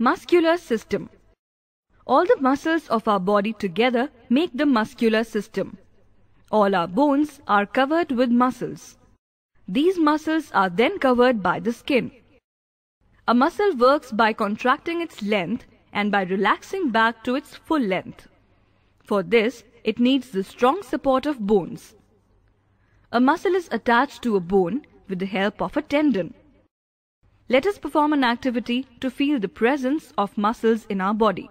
Muscular system. All the muscles of our body together make the muscular system. All our bones are covered with muscles. These muscles are then covered by the skin. A muscle works by contracting its length and by relaxing back to its full length. For this, it needs the strong support of bones. A muscle is attached to a bone with the help of a tendon. Let us perform an activity to feel the presence of muscles in our body.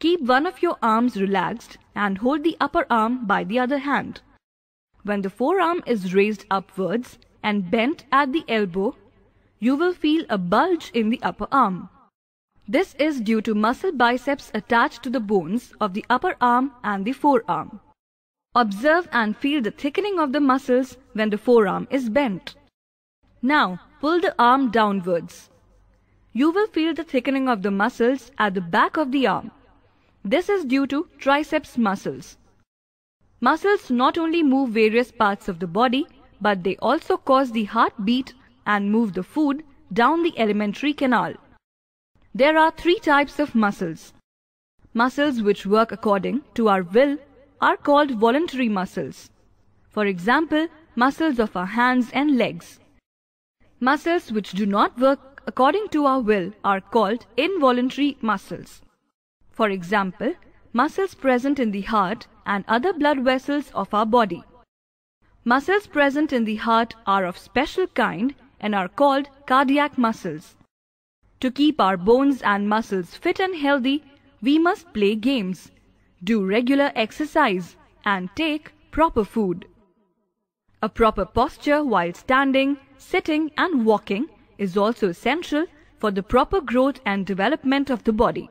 Keep one of your arms relaxed and hold the upper arm by the other hand. When the forearm is raised upwards and bent at the elbow, you will feel a bulge in the upper arm. This is due to muscle biceps attached to the bones of the upper arm and the forearm. Observe and feel the thickening of the muscles when the forearm is bent. Now, Pull the arm downwards. You will feel the thickening of the muscles at the back of the arm. This is due to triceps muscles. Muscles not only move various parts of the body, but they also cause the heartbeat and move the food down the alimentary canal. There are three types of muscles. Muscles which work according to our will are called voluntary muscles. For example, muscles of our hands and legs. Muscles which do not work according to our will are called involuntary muscles. For example, muscles present in the heart and other blood vessels of our body. Muscles present in the heart are of special kind and are called cardiac muscles. To keep our bones and muscles fit and healthy, we must play games, do regular exercise and take proper food. A proper posture while standing, sitting and walking is also essential for the proper growth and development of the body.